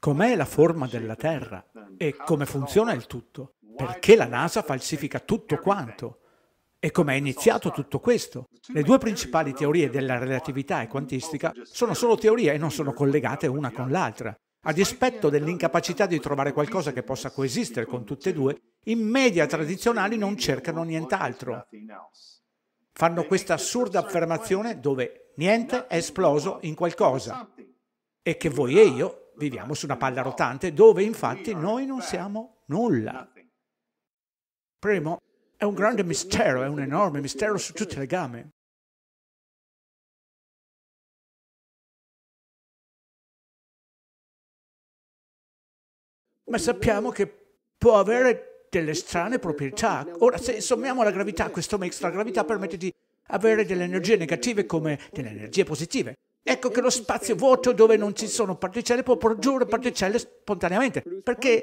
Com'è la forma della Terra e come funziona il tutto? Perché la NASA falsifica tutto quanto? E come è iniziato tutto questo? Le due principali teorie della relatività e quantistica sono solo teorie e non sono collegate una con l'altra. A dispetto dell'incapacità di trovare qualcosa che possa coesistere con tutte e due, i media tradizionali non cercano nient'altro. Fanno questa assurda affermazione dove niente è esploso in qualcosa e che voi e io Viviamo su una palla rotante dove infatti noi non siamo nulla. Primo, è un grande mistero, è un enorme mistero su tutte le gambe. Ma sappiamo che può avere delle strane proprietà. Ora, se sommiamo la gravità, questo mix, la gravità permette di avere delle energie negative come delle energie positive. Ecco che lo spazio vuoto dove non ci sono particelle può produrre particelle spontaneamente, perché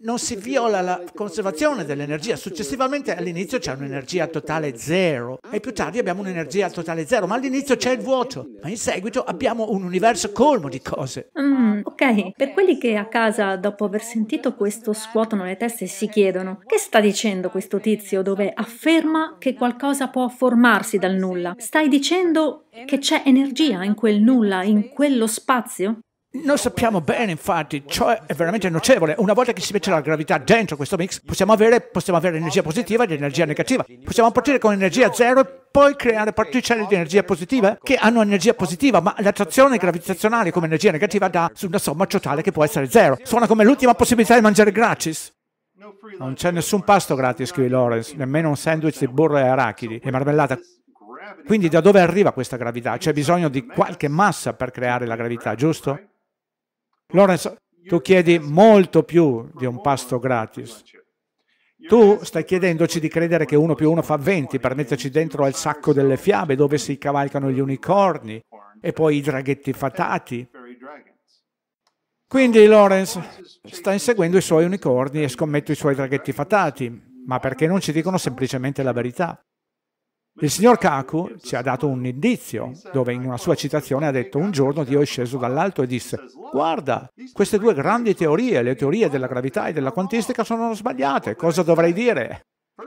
non si viola la conservazione dell'energia. Successivamente all'inizio c'è un'energia totale zero e più tardi abbiamo un'energia totale zero, ma all'inizio c'è il vuoto, ma in seguito abbiamo un universo colmo di cose. Mm, ok, per quelli che a casa dopo aver sentito questo scuotono le teste e si chiedono che sta dicendo questo tizio dove afferma che qualcosa può formarsi dal nulla. Stai dicendo che c'è energia in quel nulla, in quello spazio? Noi sappiamo bene, infatti, ciò è veramente nocevole. Una volta che si mette la gravità dentro questo mix, possiamo avere, possiamo avere energia positiva ed energia negativa. Possiamo partire con energia zero e poi creare particelle di energia positiva che hanno energia positiva, ma l'attrazione gravitazionale come energia negativa dà su una somma totale che può essere zero. Suona come l'ultima possibilità di mangiare gratis. Non c'è nessun pasto gratis qui, Lawrence, nemmeno un sandwich di burro e arachidi e marmellata. Quindi da dove arriva questa gravità? C'è bisogno di qualche massa per creare la gravità, giusto? Lawrence, tu chiedi molto più di un pasto gratis. Tu stai chiedendoci di credere che uno più uno fa 20 per metterci dentro al sacco delle fiabe dove si cavalcano gli unicorni e poi i draghetti fatati. Quindi Lawrence sta inseguendo i suoi unicorni e scommetto i suoi draghetti fatati, ma perché non ci dicono semplicemente la verità? Il signor Kaku ci ha dato un indizio, dove in una sua citazione ha detto un giorno Dio è sceso dall'alto e disse guarda, queste due grandi teorie, le teorie della gravità e della quantistica, sono sbagliate, cosa dovrei dire?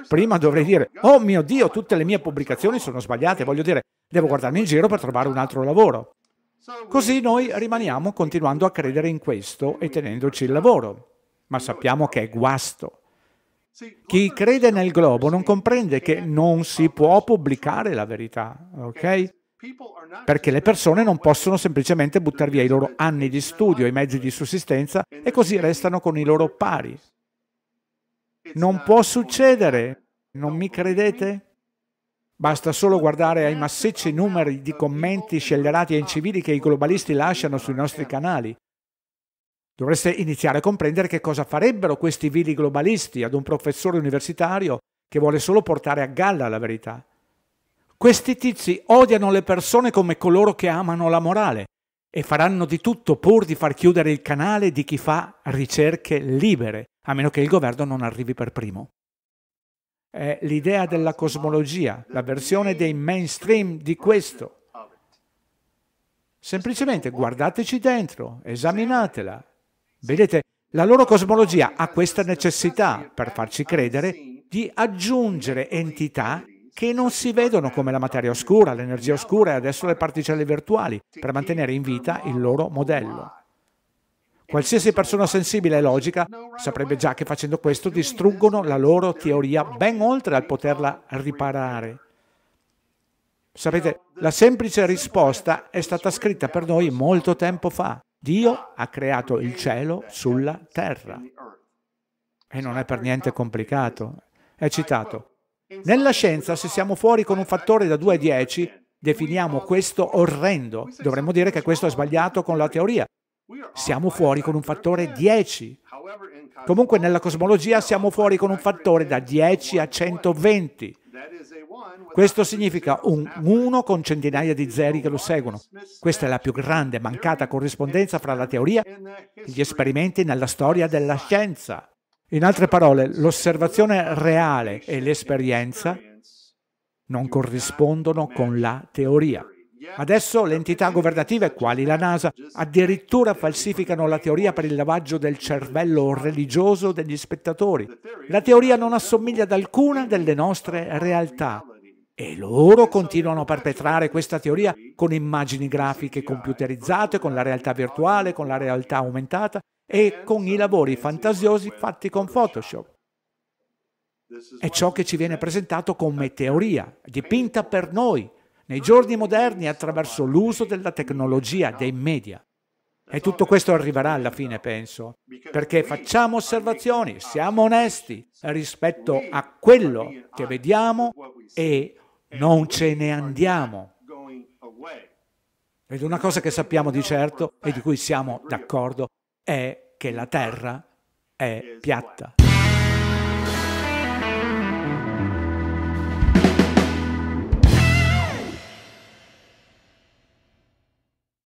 Prima dovrei dire, oh mio Dio, tutte le mie pubblicazioni sono sbagliate, voglio dire, devo guardarmi in giro per trovare un altro lavoro. Così noi rimaniamo continuando a credere in questo e tenendoci il lavoro, ma sappiamo che è guasto. Chi crede nel globo non comprende che non si può pubblicare la verità, ok? Perché le persone non possono semplicemente buttare via i loro anni di studio, i mezzi di sussistenza e così restano con i loro pari. Non può succedere, non mi credete? Basta solo guardare ai massicci numeri di commenti scellerati e incivili che i globalisti lasciano sui nostri canali. Dovreste iniziare a comprendere che cosa farebbero questi vili globalisti ad un professore universitario che vuole solo portare a galla la verità. Questi tizi odiano le persone come coloro che amano la morale e faranno di tutto pur di far chiudere il canale di chi fa ricerche libere, a meno che il governo non arrivi per primo. È l'idea della cosmologia, la versione dei mainstream di questo. Semplicemente guardateci dentro, esaminatela, Vedete, la loro cosmologia ha questa necessità, per farci credere, di aggiungere entità che non si vedono come la materia oscura, l'energia oscura e adesso le particelle virtuali, per mantenere in vita il loro modello. Qualsiasi persona sensibile e logica saprebbe già che facendo questo distruggono la loro teoria ben oltre al poterla riparare. Sapete, la semplice risposta è stata scritta per noi molto tempo fa. Dio ha creato il cielo sulla terra. E non è per niente complicato. È citato. Nella scienza, se siamo fuori con un fattore da 2 a 10, definiamo questo orrendo. Dovremmo dire che questo è sbagliato con la teoria. Siamo fuori con un fattore 10. Comunque nella cosmologia siamo fuori con un fattore da 10 a 120. Questo significa un 1 con centinaia di zeri che lo seguono. Questa è la più grande mancata corrispondenza fra la teoria e gli esperimenti nella storia della scienza. In altre parole, l'osservazione reale e l'esperienza non corrispondono con la teoria. Adesso le entità governative, quali la NASA, addirittura falsificano la teoria per il lavaggio del cervello religioso degli spettatori. La teoria non assomiglia ad alcuna delle nostre realtà. E loro continuano a perpetrare questa teoria con immagini grafiche computerizzate, con la realtà virtuale, con la realtà aumentata e con i lavori fantasiosi fatti con Photoshop. È ciò che ci viene presentato come teoria, dipinta per noi, nei giorni moderni attraverso l'uso della tecnologia, dei media. E tutto questo arriverà alla fine, penso, perché facciamo osservazioni, siamo onesti rispetto a quello che vediamo e non ce ne andiamo. Ed una cosa che sappiamo di certo e di cui siamo d'accordo è che la Terra è piatta.